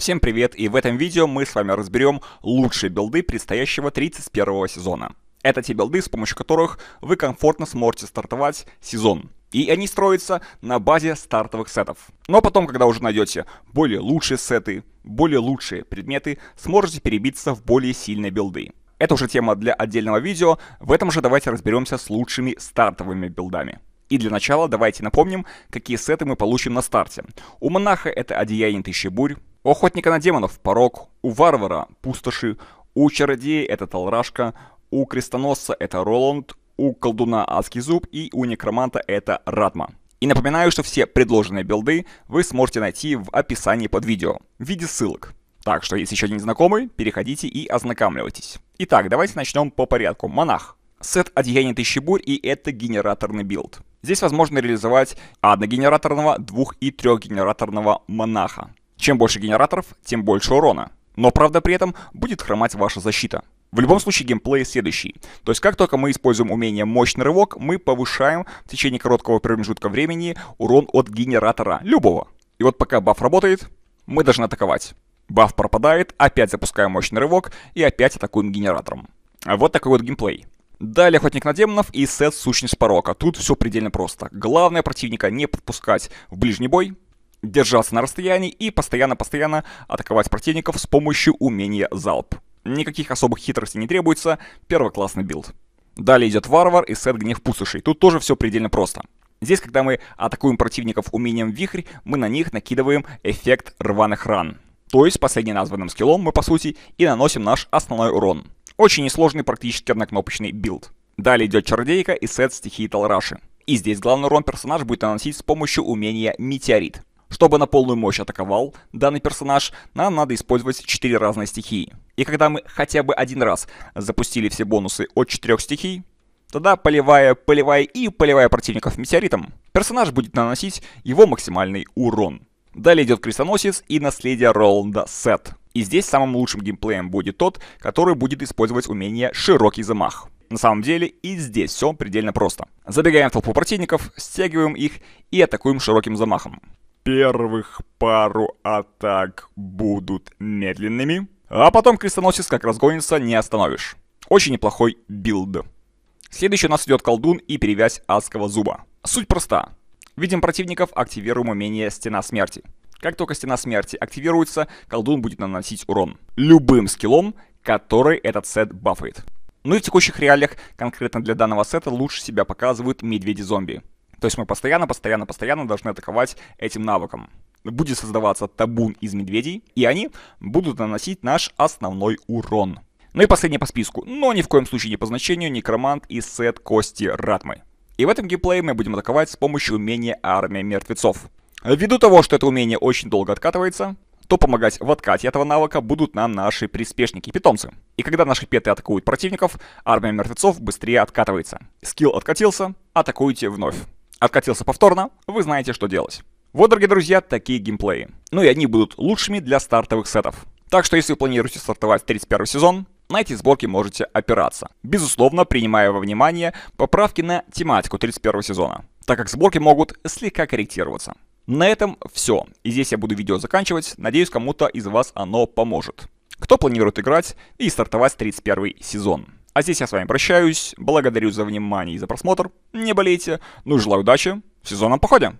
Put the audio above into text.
Всем привет, и в этом видео мы с вами разберем лучшие билды предстоящего 31 сезона. Это те билды, с помощью которых вы комфортно сможете стартовать сезон. И они строятся на базе стартовых сетов. Но ну а потом, когда уже найдете более лучшие сеты, более лучшие предметы, сможете перебиться в более сильные билды. Это уже тема для отдельного видео, в этом же давайте разберемся с лучшими стартовыми билдами. И для начала давайте напомним, какие сеты мы получим на старте. У монаха это одеяние тысячи бурь, у охотника на демонов порог, у варвара пустоши, у чародея это Талрашка, у крестоносца это Роланд, у колдуна Адский Зуб и у некроманта это Радма. И напоминаю, что все предложенные билды вы сможете найти в описании под видео в виде ссылок. Так что, если еще не знакомы, переходите и ознакомливайтесь. Итак, давайте начнем по порядку. Монах. Сет одеяния тысячи бурь и это генераторный билд. Здесь возможно реализовать одногенераторного, двух- и трехгенераторного монаха. Чем больше генераторов, тем больше урона. Но правда при этом будет хромать ваша защита. В любом случае геймплей следующий. То есть как только мы используем умение мощный рывок, мы повышаем в течение короткого промежутка времени урон от генератора, любого. И вот пока баф работает, мы должны атаковать. Баф пропадает, опять запускаем мощный рывок и опять атакуем генератором. Вот такой вот геймплей. Далее Охотник на демонов и сет Сущность Порока. Тут все предельно просто. Главное противника не подпускать в ближний бой, держаться на расстоянии и постоянно-постоянно атаковать противников с помощью умения залп. Никаких особых хитростей не требуется, первоклассный билд. Далее идет варвар и сет гнев пустошей. Тут тоже все предельно просто. Здесь, когда мы атакуем противников умением вихрь, мы на них накидываем эффект рваных ран. То есть последний названным скиллом мы, по сути, и наносим наш основной урон. Очень несложный, практически однокнопочный билд. Далее идет Чародейка и сет стихии Талраши. И здесь главный урон персонаж будет наносить с помощью умения Метеорит. Чтобы на полную мощь атаковал данный персонаж, нам надо использовать 4 разные стихии. И когда мы хотя бы один раз запустили все бонусы от 4 стихий, Тогда поливая, поливая и поливая противников метеоритом, персонаж будет наносить его максимальный урон. Далее идет крестоносец и наследие Роланда Сет. И здесь самым лучшим геймплеем будет тот, который будет использовать умение «Широкий замах». На самом деле и здесь все предельно просто. Забегаем в толпу противников, стягиваем их и атакуем широким замахом первых пару атак будут медленными, а потом крестоносец как разгонится, не остановишь. Очень неплохой билд. Следующий у нас идет колдун и перевязь адского зуба. Суть проста. Видим противников, активируем умение «Стена смерти». Как только «Стена смерти» активируется, колдун будет наносить урон любым скиллом, который этот сет бафает. Ну и в текущих реалиях, конкретно для данного сета, лучше себя показывают медведи-зомби. То есть мы постоянно, постоянно, постоянно должны атаковать этим навыком. Будет создаваться табун из медведей, и они будут наносить наш основной урон. Ну и последнее по списку, но ни в коем случае не по значению, некромант и сет кости Ратмы. И в этом геймплее мы будем атаковать с помощью умения армия мертвецов. Ввиду того, что это умение очень долго откатывается, то помогать в откате этого навыка будут нам наши приспешники, питомцы. И когда наши петы атакуют противников, армия мертвецов быстрее откатывается. Скилл откатился, атакуйте вновь откатился повторно, вы знаете, что делать. Вот, дорогие друзья, такие геймплеи. Ну и они будут лучшими для стартовых сетов. Так что если вы планируете стартовать 31 сезон, на эти сборки можете опираться. Безусловно, принимая во внимание поправки на тематику 31 сезона, так как сборки могут слегка корректироваться. На этом все. И здесь я буду видео заканчивать. Надеюсь, кому-то из вас оно поможет. Кто планирует играть и стартовать 31 сезон. А здесь я с вами прощаюсь, благодарю за внимание и за просмотр, не болейте, ну и желаю удачи в сезонном походе!